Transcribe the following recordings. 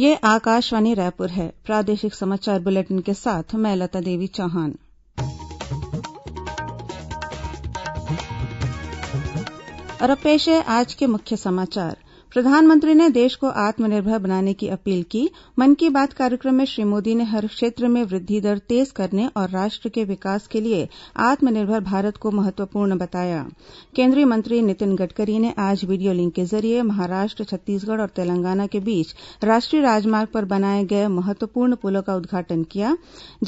ये आकाशवाणी रायपुर है प्रादेशिक समाचार बुलेटिन के साथ मैं लता देवी चौहान और अब पेश है आज के मुख्य समाचार प्रधानमंत्री ने देश को आत्मनिर्भर बनाने की अपील की मन की बात कार्यक्रम में श्री मोदी ने हर क्षेत्र में वृद्धि दर तेज करने और राष्ट्र के विकास के लिए आत्मनिर्भर भारत को महत्वपूर्ण बताया केंद्रीय मंत्री नितिन गडकरी ने आज वीडियो लिंक के जरिए महाराष्ट्र छत्तीसगढ़ और तेलंगाना के बीच राष्ट्रीय राजमार्ग पर बनाए गए महत्वपूर्ण पुलों का उद्घाटन किया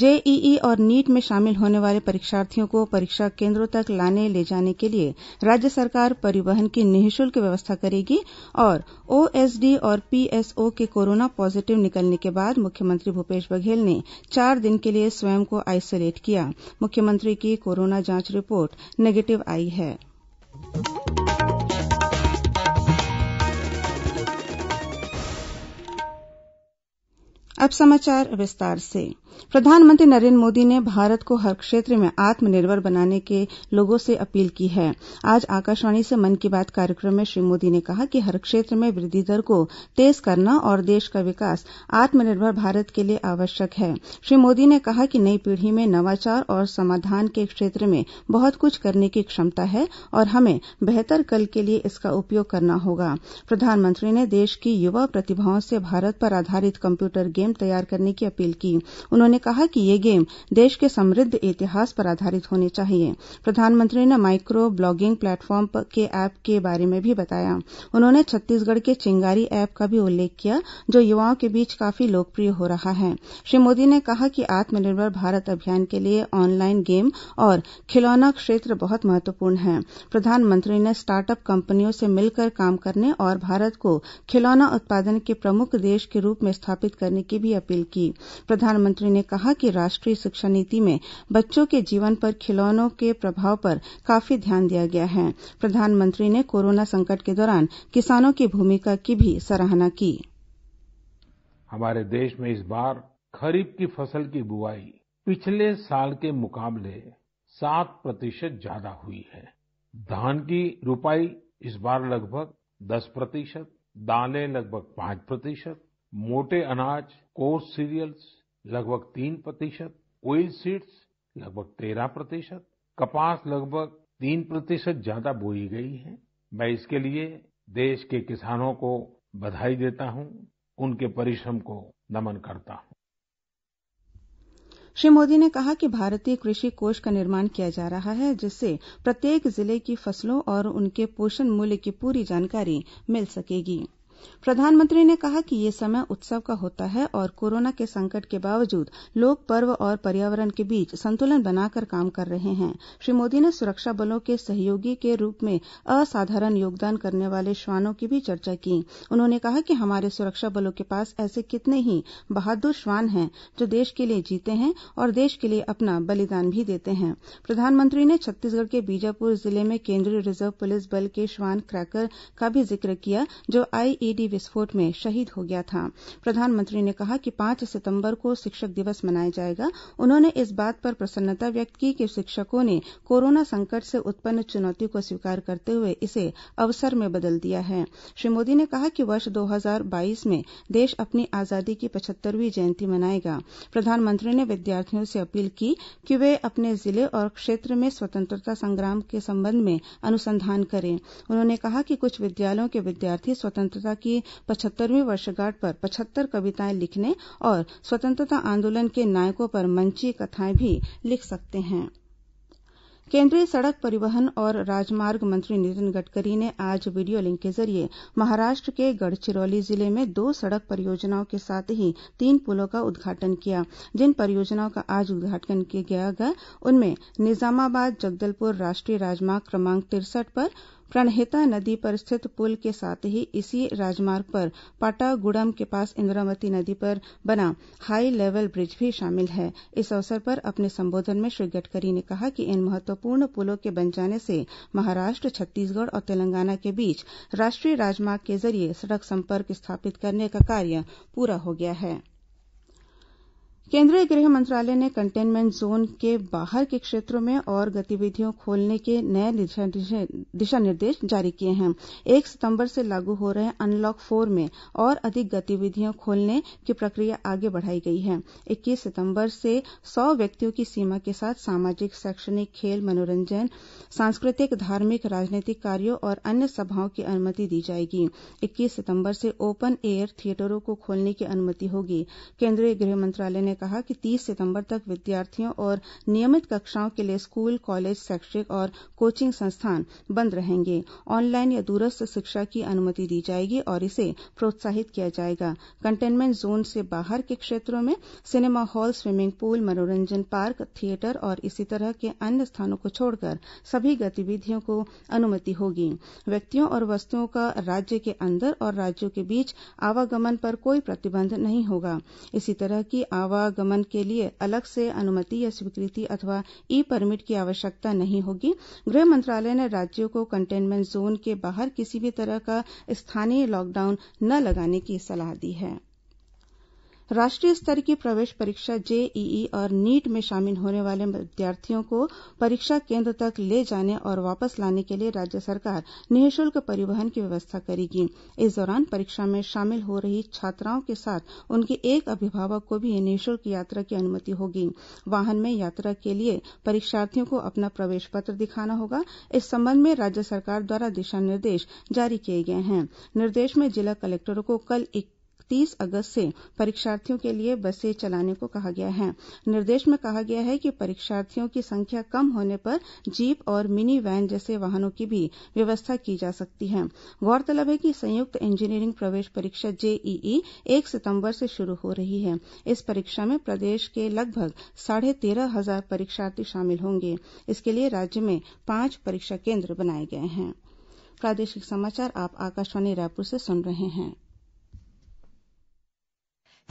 जेईई और नीट में शामिल होने वाले परीक्षार्थियों को परीक्षा केन्द्रों तक लाने ले जाने के लिए राज्य सरकार परिवहन की निःशुल्क व्यवस्था करेगी और और ओएसडी और पीएसओ के कोरोना पॉजीटिव निकलने के बाद मुख्यमंत्री भूपेश बघेल ने चार दिन के लिए स्वयं को आइसोलेट किया मुख्यमंत्री की कोरोना जांच रिपोर्ट नेगेटिव आई है अब समाचार विस्तार से प्रधानमंत्री नरेन्द्र मोदी ने भारत को हर क्षेत्र में आत्मनिर्भर बनाने के लोगों से अपील की है आज आकाशवाणी से मन की बात कार्यक्रम में श्री मोदी ने कहा कि हर क्षेत्र में वृद्धि दर को तेज करना और देश का विकास आत्मनिर्भर भारत के लिए आवश्यक है श्री मोदी ने कहा कि नई पीढ़ी में नवाचार और समाधान के क्षेत्र में बहुत कुछ करने की क्षमता है और हमें बेहतर कल के लिए इसका उपयोग करना होगा प्रधानमंत्री ने देश की युवा प्रतिभाओं से भारत पर आधारित कम्प्यूटर गेम तैयार करने की अपील की उन्होंने कहा कि ये गेम देश के समृद्ध इतिहास पर आधारित होने चाहिए प्रधानमंत्री ने माइक्रो ब्लॉगिंग प्लेटफॉर्म के ऐप के बारे में भी बताया उन्होंने छत्तीसगढ़ के चिंगारी ऐप का भी उल्लेख किया जो युवाओं के बीच काफी लोकप्रिय हो रहा है श्री मोदी ने कहा कि आत्मनिर्भर भारत अभियान के लिए ऑनलाइन गेम और खिलौना क्षेत्र बहुत महत्वपूर्ण है प्रधानमंत्री ने स्टार्टअप कंपनियों से मिलकर काम करने और भारत को खिलौना उत्पादन के प्रमुख देश के रूप में स्थापित करने की भी अपील की प्रधानमंत्री ने कहा कि राष्ट्रीय शिक्षा नीति में बच्चों के जीवन पर खिलौनों के प्रभाव पर काफी ध्यान दिया गया है प्रधानमंत्री ने कोरोना संकट के दौरान किसानों की भूमिका की भी सराहना की हमारे देश में इस बार खरीफ की फसल की बुआई पिछले साल के मुकाबले सात प्रतिशत ज्यादा हुई है धान की रुपाई इस बार लगभग दस प्रतिशत दालें लगभग पांच प्रतिशत मोटे अनाज कोर्स सीरियल्स लगभग 3 प्रतिशत ओइलसीड्स लगभग 13 प्रतिशत कपास लगभग 3 प्रतिशत ज्यादा बोई गई है मैं इसके लिए देश के किसानों को बधाई देता हूँ उनके परिश्रम को नमन करता हूँ श्री मोदी ने कहा कि भारतीय कृषि कोष का निर्माण किया जा रहा है जिससे प्रत्येक जिले की फसलों और उनके पोषण मूल्य की पूरी जानकारी मिल सकेगीं प्रधानमंत्री ने कहा कि यह समय उत्सव का होता है और कोरोना के संकट के बावजूद लोग पर्व और पर्यावरण के बीच संतुलन बनाकर काम कर रहे हैं श्री मोदी ने सुरक्षा बलों के सहयोगी के रूप में असाधारण योगदान करने वाले श्वानों की भी चर्चा की उन्होंने कहा कि हमारे सुरक्षा बलों के पास ऐसे कितने ही बहादुर श्वान हैं जो देश के लिए जीते हैं और देश के लिए अपना बलिदान भी देते हैं प्रधानमंत्री ने छत्तीसगढ़ के बीजापुर जिले में केंद्रीय रिजर्व पुलिस बल के श्वान क्रैकर का भी जिक्र किया जो आईई आईईडी विस्फोट में शहीद हो गया था प्रधानमंत्री ने कहा कि पांच सितंबर को शिक्षक दिवस मनाया जाएगा उन्होंने इस बात पर प्रसन्नता व्यक्त की कि शिक्षकों ने कोरोना संकट से उत्पन्न चुनौती को स्वीकार करते हुए इसे अवसर में बदल दिया है श्री मोदी ने कहा कि वर्ष दो हजार बाईस में देश अपनी आजादी की पचहत्तरवीं जयंती मनाएगा प्रधानमंत्री ने विद्यार्थियों से अपील की कि वे अपने जिले और क्षेत्र में स्वतंत्रता संग्राम के संबंध में अनुसंधान करें उन्होंने कहा कि कुछ विद्यालयों के विद्यार्थी स्वतंत्रता स्वतंत्रता की पचहत्तरवीं वर्षगांठ पर पचहत्तर कविताएं लिखने और स्वतंत्रता आंदोलन के नायकों पर मंचीय कथाएं भी लिख सकते हैं केंद्रीय सड़क परिवहन और राजमार्ग मंत्री नितिन गडकरी ने आज वीडियो लिंक के जरिए महाराष्ट्र के गढ़चिरौली जिले में दो सड़क परियोजनाओं के साथ ही तीन पुलों का उद्घाटन किया जिन परियोजनाओं का आज उद्घाटन किया गया उनमें निजामाबाद जगदलपुर राष्ट्रीय राजमार्ग क्रमांक तिरसठ पर प्रणहिता नदी पर स्थित पुल के साथ ही इसी राजमार्ग पर पाटागुडम के पास इंद्रावती नदी पर बना हाई लेवल ब्रिज भी शामिल है इस अवसर पर अपने संबोधन में श्री गडकरी ने कहा कि इन महत्वपूर्ण पुलों के बन जाने से महाराष्ट्र छत्तीसगढ़ और तेलंगाना के बीच राष्ट्रीय राजमार्ग के जरिये सड़क संपर्क स्थापित करने का कार्य पूरा हो गया है केंद्रीय गृह मंत्रालय ने कंटेनमेंट जोन के बाहर के क्षेत्रों में और गतिविधियां खोलने के नए दिशा निर्देश जारी किए हैं एक सितंबर से लागू हो रहे अनलॉक फोर में और अधिक गतिविधियां खोलने की प्रक्रिया आगे बढ़ाई गई है इक्कीस सितंबर से सौ व्यक्तियों की सीमा के साथ सामाजिक शैक्षणिक खेल मनोरंजन सांस्कृतिक धार्मिक राजनीतिक कार्यों और अन्य सभाओं की अनुमति दी जाएगी इक्कीस सितंबर से ओपन एयर थियेटरों को खोलने की अनुमति होगी केंद्रीय गृह मंत्रालय ने कहा कहा कि तीस सितंबर तक विद्यार्थियों और नियमित कक्षाओं के लिए स्कूल कॉलेज शैक्षिक और कोचिंग संस्थान बंद रहेंगे ऑनलाइन या दूरस्थ शिक्षा की अनुमति दी जाएगी और इसे प्रोत्साहित किया जाएगा कंटेनमेंट जोन से बाहर के क्षेत्रों में सिनेमा हॉल स्विमिंग पूल मनोरंजन पार्क थियेटर और इसी तरह के अन्य स्थानों को छोड़कर सभी गतिविधियों को अनुमति होगी व्यक्तियों और वस्तुओं का राज्य के अंदर और राज्यों के बीच आवागमन पर कोई प्रतिबंध नहीं होगा इसी तरह की आवा आवागमन के लिए अलग से अनुमति या स्वीकृति अथवा ई परमिट की आवश्यकता नहीं होगी गृह मंत्रालय ने राज्यों को कंटेनमेंट जोन के बाहर किसी भी तरह का स्थानीय लॉकडाउन न लगाने की सलाह दी है राष्ट्रीय स्तर की प्रवेश परीक्षा जेईई और नीट में शामिल होने वाले विद्यार्थियों को परीक्षा केन्द्र तक ले जाने और वापस लाने के लिए राज्य सरकार निःशुल्क परिवहन की व्यवस्था करेगी इस दौरान परीक्षा में शामिल हो रही छात्राओं के साथ उनके एक अभिभावक को भी निःशुल्क यात्रा की अनुमति होगी वाहन में यात्रा के लिए परीक्षार्थियों को अपना प्रवेश पत्र दिखाना होगा इस संबंध में राज्य सरकार द्वारा दिशा निर्देश जारी किए गए हैं निर्देश में जिला कलेक्टरों को कल तीस अगस्त से परीक्षार्थियों के लिए बसें चलाने को कहा गया है निर्देश में कहा गया है कि परीक्षार्थियों की संख्या कम होने पर जीप और मिनी वैन जैसे वाहनों की भी व्यवस्था की जा सकती है गौरतलब है कि संयुक्त इंजीनियरिंग प्रवेश परीक्षा जेईई एक सितंबर से शुरू हो रही है इस परीक्षा में प्रदेश के लगभग साढ़े तेरह हजार परीक्षार्थी शामिल होंगे इसके लिए राज्य में पांच परीक्षा केन्द्र बनाए गए हैं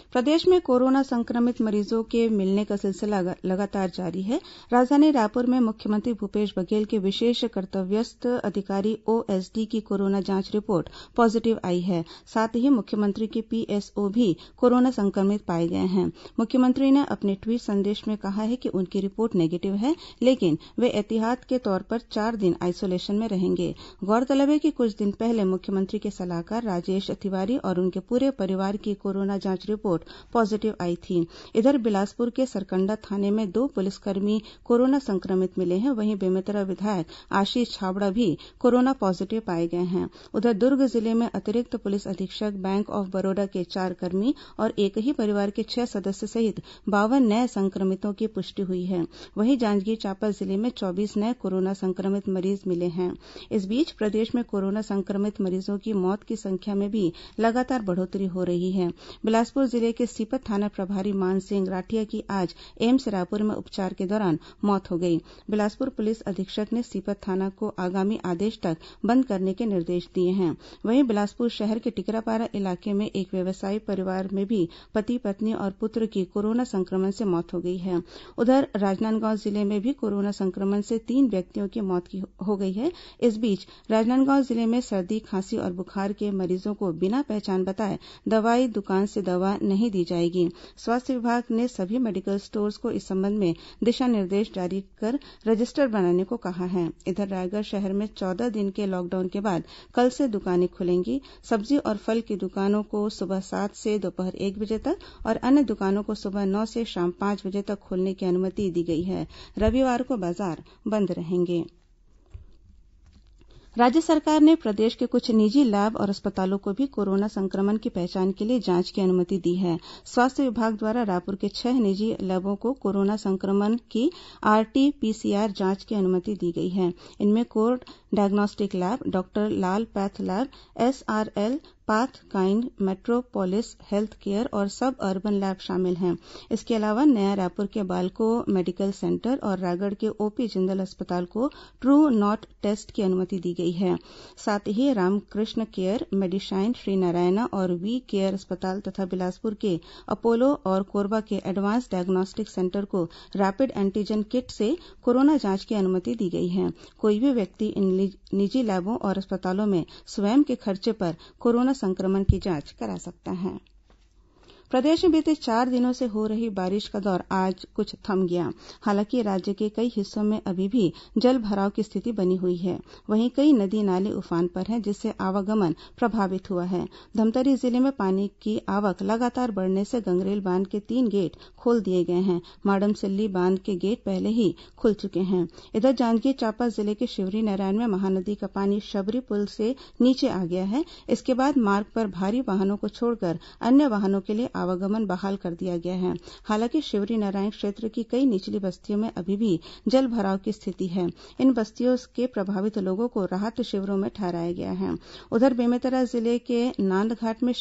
कोरोना प्रदेश में कोरोना संक्रमित मरीजों के मिलने का सिलसिला लगातार जारी है राजधानी रायपुर में मुख्यमंत्री भूपेश बघेल के विशेष कर्तव्यस्थ अधिकारी ओएसडी की कोरोना जांच रिपोर्ट पॉजीटिव आई है साथ ही मुख्यमंत्री के पीएसओ भी कोरोना संक्रमित पाए गए हैं मुख्यमंत्री ने अपने ट्वीट संदेश में कहा है कि उनकी रिपोर्ट नेगेटिव है लेकिन वे एहतियात के तौर पर चार दिन आइसोलेशन में रहेंगे गौरतलब है कि कुछ दिन पहले मुख्यमंत्री के सलाहकार राजेश तिवारी और उनके पूरे परिवार की कोरोना जांच रिपोर्ट रिपोर्ट पॉजीटिव आई थी इधर बिलासपुर के सरकंडा थाने में दो पुलिसकर्मी कोरोना संक्रमित मिले हैं वहीं बेमेतरा विधायक आशीष छाबड़ा भी कोरोना पॉजीटिव पाए गए हैं उधर दुर्ग जिले में अतिरिक्त पुलिस अधीक्षक बैंक ऑफ बड़ौदा के चार कर्मी और एक ही परिवार के छह सदस्य सहित बावन नये संक्रमितों की पुष्टि हुई है वहीं जांजगीर चांपा जिले में चौबीस नये कोरोना संक्रमित मरीज मिले हैं इस बीच प्रदेश में कोरोना संक्रमित मरीजों की मौत की संख्या में भी लगातार बढ़ोतरी हो रही है बिलासपुर जिले के सीपत थाना प्रभारी मानसिंह राठिया की आज एम्स रायपुर में उपचार के दौरान मौत हो गई बिलासपुर पुलिस अधीक्षक ने सीपत थाना को आगामी आदेश तक बंद करने के निर्देश दिए हैं वहीं बिलासपुर शहर के टिकरापारा इलाके में एक व्यवसायी परिवार में भी पति पत्नी और पुत्र की कोरोना संक्रमण से मौत हो गई है उधर राजनांदगांव जिले में भी कोरोना संक्रमण से तीन व्यक्तियों की मौत हो गई है इस बीच राजनांदगांव जिले में सर्दी खांसी और बुखार के मरीजों को बिना पहचान बताए दवाई दुकान से दवा नहीं नहीं दी जाएगी स्वास्थ्य विभाग ने सभी मेडिकल स्टोर्स को इस संबंध में दिशा निर्देश जारी कर रजिस्टर बनाने को कहा है इधर रायगढ़ शहर में चौदह दिन के लॉकडाउन के बाद कल से दुकानें खुलेंगी सब्जी और फल की दुकानों को सुबह सात से दोपहर एक बजे तक और अन्य दुकानों को सुबह नौ से शाम पांच बजे तक खोलने की अनुमति दी गई है रविवार को बाजार बंद रहेंगे राज्य सरकार ने प्रदेश के कुछ निजी लैब और अस्पतालों को भी कोरोना संक्रमण की पहचान के लिए जांच की अनुमति दी है स्वास्थ्य विभाग द्वारा रायपुर के छह निजी लैबों को कोरोना संक्रमण की आरटी पीसीआर जांच की अनुमति दी गई है इनमें covid diagnostic lab doctor Lal path lab SRL Pathkind Metropolis health care और सब अर्बन लैब शामिल हैं इसके अलावा नया रायपुर के बालको मेडिकल सेंटर और रायगढ़ के ओपी जिंदल अस्पताल को ट्रू नॉट टेस्ट की अनुमति दी गई है साथ ही रामकृष्ण केयर मेडिशाइन श्री नारायणा और वी केयर अस्पताल तथा बिलासपुर के अपोलो और कोरबा के एडवांस डायग्नोस्टिक सेंटर को रैपिड एंटीजन किट से कोरोना जांच की अनुमति दी गई है कोई भी व्यक्ति इन निजी लैबों और अस्पतालों में स्वयं के खर्चे पर कोरोना संक्रमण की जांच करा सकता है मौसम प्रदेश में बीते चार दिनों से हो रही बारिश का दौर आज कुछ थम गया हालांकि राज्य के कई हिस्सों में अभी भी जलभराव की स्थिति बनी हुई है वहीं कई नदी नाले उफान पर हैं जिससे आवागमन प्रभावित हुआ है धमतरी जिले में पानी की आवक लगातार बढ़ने से गंगरेल बांध के तीन गेट खोल दिए गए हैं माडमसिल्ली बांध के गेट पहले ही खुल चुके हैं इधर जांजगीर चांपा जिले के शिवरी नारायण में महानदी का पानी शबरी पुल से नीचे आ गया है इसके बाद मार्ग पर भारी वाहनों को छोड़कर अन्य वाहनों के लिए आवागमन बहाल कर दिया गया है हालांकि शिवरीनारायण क्षेत्र की कई निचली बस्तियों में अभी भी जल भराव की स्थिति है इन बस्तियों के प्रभावित लोगों को राहत शिविरों में ठहराया गया है उधर बेमेतरा जिले के नांदघाट में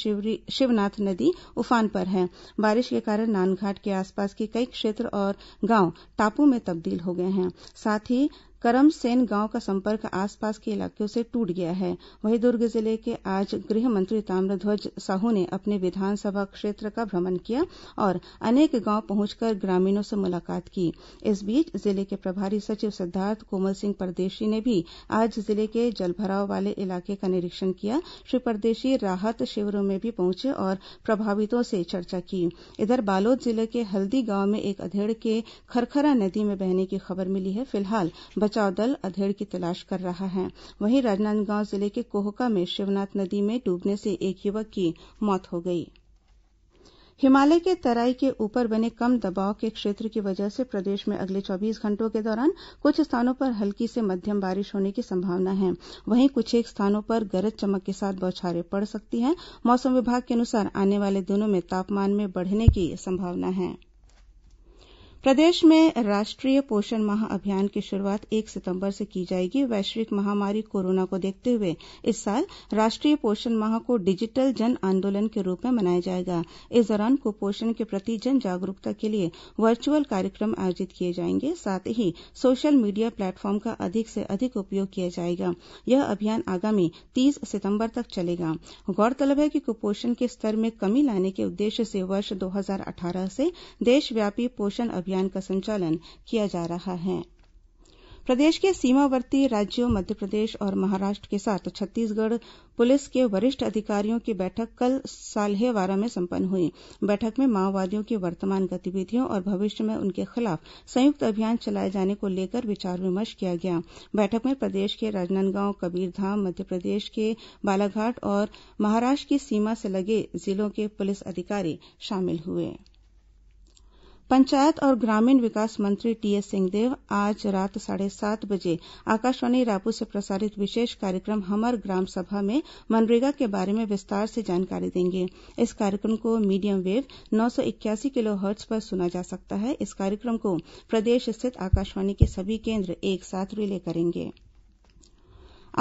शिवनाथ नदी उफान पर है बारिश के कारण नांदघाट के आसपास के कई क्षेत्र और गांव टापू में तब्दील हो गए हैं साथ ही करमसेन गांव का संपर्क आसपास के इलाकों से टूट गया है वहीं दुर्ग जिले के आज गृह मंत्री ताम्रध्वज साहू ने अपने विधानसभा क्षेत्र का भ्रमण किया और अनेक गांव पहुंचकर ग्रामीणों से मुलाकात की इस बीच जिले के प्रभारी सचिव सिद्धार्थ कोमल सिंह परदेशी ने भी आज जिले के जलभराव वाले इलाके का निरीक्षण किया श्री परदेशी राहत शिविरों में भी पहुंचे और प्रभावितों से चर्चा की इधर बालोद जिले के हल्दी गांव में एक अधेड़ के खरखरा नदी में बहने की खबर मिली है फिलहाल बचाव दल अधेड़ की तलाश कर रहा है वहीं राजनांदगांव जिले के कोहका में शिवनाथ नदी में डूबने से एक युवक की मौत हो गई हिमालय के तराई के ऊपर बने कम दबाव के क्षेत्र की वजह से प्रदेश में अगले चौबीस घंटों के दौरान कुछ स्थानों पर हल्की से मध्यम बारिश होने की संभावना है वहीं कुछ एक स्थानों पर गरज चमक के साथ बौछारें पड़ सकती हैं मौसम विभाग के अनुसार आने वाले दिनों में तापमान में बढ़ने की संभावना है प्रदेश में राष्ट्रीय पोषण माह अभियान की शुरूआत एक सितंबर से की जाएगी वैश्विक महामारी कोरोना को देखते हुए इस साल राष्ट्रीय पोषण माह को डिजिटल जन आंदोलन के रूप में मनाया जाएगा इस दौरान कुपोषण के प्रति जन जागरूकता के लिए वर्चुअल कार्यक्रम आयोजित किए जाएंगे साथ ही सोशल मीडिया प्लेटफॉर्म का अधिक से अधिक उपयोग किया जाएगा यह अभियान आगामी तीस सितंबर तक चलेगा गौरतलब है कि कुपोषण के स्तर में कमी लाने के उद्देश्य से वर्ष दो हजार अट्ठारह से देशव्यापी पोषण अभियान अभियान का संचालन किया जा रहा है प्रदेश के सीमावर्ती राज्यों मध्यप्रदेश और महाराष्ट्र के साथ छत्तीसगढ़ पुलिस के वरिष्ठ अधिकारियों की बैठक कल साल्हेवारा में संपन्न हुई बैठक में माओवादियों की वर्तमान गतिविधियों और भविष्य में उनके खिलाफ संयुक्त अभियान चलाए जाने को लेकर विचार विमर्श किया गया बैठक में प्रदेश के राजनांदगांव कबीरधाम मध्यप्रदेश के बालाघाट और महाराष्ट्र की सीमा से लगे जिलों के पुलिस अधिकारी शामिल हुए थे पंचायत और ग्रामीण विकास मंत्री टीएस सिंहदेव आज रात साढ़े सात बजे आकाशवाणी रायपुर से प्रसारित विशेष कार्यक्रम हमर ग्राम सभा में मनरेगा के बारे में विस्तार से जानकारी देंगे इस कार्यक्रम को मीडियम वेव नौ सौ किलो हर्ट्स पर सुना जा सकता है इस कार्यक्रम को प्रदेश स्थित आकाशवाणी के सभी केन्द्र एक साथ रिले करेंगे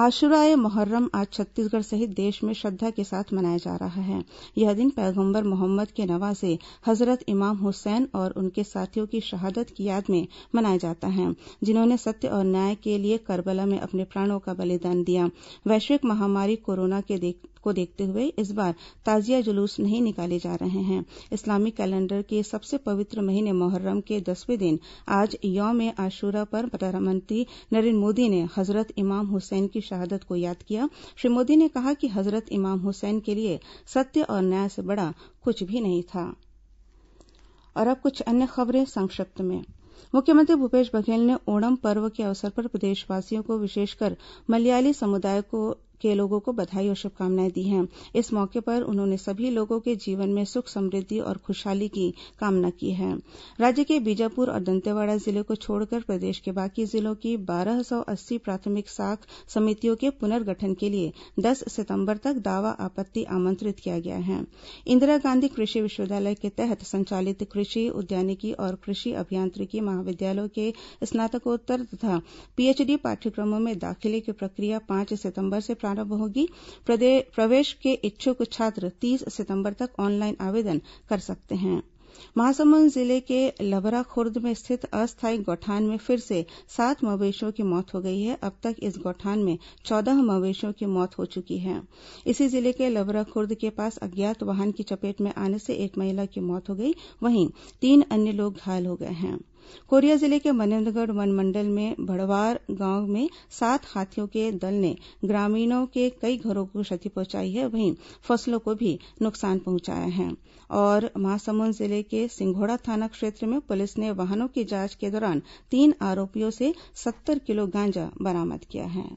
आशुरा ए मोहर्रम आज छत्तीसगढ़ सहित देश में श्रद्धा के साथ मनाया जा रहा है यह दिन पैगम्बर मोहम्मद के नवासे हजरत इमाम हुसैन और उनके साथियों की शहादत की याद में मनाया जाता है जिन्होंने सत्य और न्याय के लिए करबला में अपने प्राणों का बलिदान दिया वैश्विक महामारी कोरोना के को देखते हुए इस बार ताजिया जुलूस नहीं निकाले जा रहे हैं इस्लामिक कैलेंडर के सबसे पवित्र महीने मोहर्रम के दसवें दिन आज यौम ए आशूरा पर प्रधानमंत्री नरेन्द्र मोदी ने हजरत इमाम हुसैन की शहादत को याद किया श्री मोदी ने कहा कि हजरत इमाम हुसैन के लिए सत्य और न्याय से बड़ा कुछ भी नहीं था और अब कुछ अन्य खबरें संक्षिप्त में मुख्यमंत्री भूपेश बघेल ने ओणम पर्व के अवसर पर प्रदेशवासियों को विशेषकर मलयाली समुदाय को के लोगों को बधाई और शुभकामनाएं दी हैं इस मौके पर उन्होंने सभी लोगों के जीवन में सुख समृद्धि और खुशहाली की कामना की है राज्य के बीजापुर और दंतेवाड़ा जिले को छोड़कर प्रदेश के बाकी जिलों की बारह सौ अस्सी प्राथमिक साख समितियों के पुनर्गठन के लिए दस सितंबर तक दावा आपत्ति आमंत्रित किया गया है इंदिरा गांधी कृषि विश्वविद्यालय के तहत संचालित कृषि उद्यानिकी और कृषि अभियांत्रिकी महाविद्यालयों के स्नातकोत्तर तथा पीएचडी पाठ्यक्रमों में दाखिले की प्रक्रिया पांच सितंबर से प्रारंभ होगी प्रवेश के इच्छुक छात्र तीस सितंबर तक ऑनलाइन आवेदन कर सकते हैं महासमुंद जिले के लवरा खुर्द में स्थित अस्थायी गौठान में फिर से सात मवेशियों की मौत हो गई है अब तक इस गौठान में चौदह मवेशियों की मौत हो चुकी है इसी जिले के लवरा खुर्द के पास अज्ञात वाहन की चपेट में आने से एक महिला की मौत हो गई वहीं तीन अन्य लोग घायल हो गए हैं कोरिया जिले के मनेन्द्रगढ़ वनमंडल में भड़वार गांव में सात हाथियों के दल ने ग्रामीणों के कई घरों को क्षति पहुंचाई है वहीं फसलों को भी नुकसान पहुंचाया है और महासमुंद जिले के सिंघोड़ा थाना क्षेत्र में पुलिस ने वाहनों की जांच के दौरान तीन आरोपियों से सत्तर किलो गांजा बरामद किया है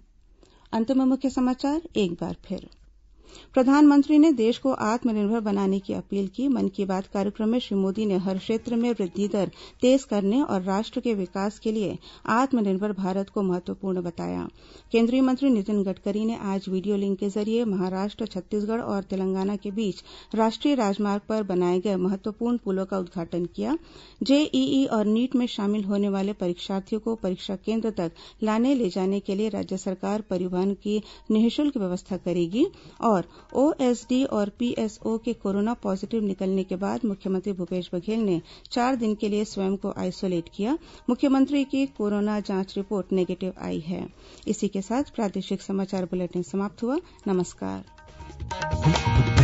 प्रधानमंत्री ने देश को आत्मनिर्भर बनाने की अपील की मन की बात कार्यक्रम में श्री मोदी ने हर क्षेत्र में वृद्धि दर तेज करने और राष्ट्र के विकास के लिए आत्मनिर्भर भारत को महत्वपूर्ण बताया केंद्रीय मंत्री नितिन गडकरी ने आज वीडियो लिंक के जरिए महाराष्ट्र छत्तीसगढ़ और तेलंगाना के बीच राष्ट्रीय राजमार्ग पर बनाए गए महत्वपूर्ण पुलों का उद्घाटन किया जेईई और नीट में शामिल होने वाले परीक्षार्थियों को परीक्षा केन्द्र तक लाने ले जाने के लिए राज्य सरकार परिवहन की निःशुल्क व्यवस्था करेगी और ओएसडी और पीएसओ के कोरोना पॉजीटिव निकलने के बाद मुख्यमंत्री भूपेश बघेल ने चार दिन के लिए स्वयं को आइसोलेट किया मुख्यमंत्री की कोरोना जांच रिपोर्ट नेगेटिव आई है इसी के साथ प्रादेशिक समाचार बुलेटिन समाप्त हुआ नमस्कार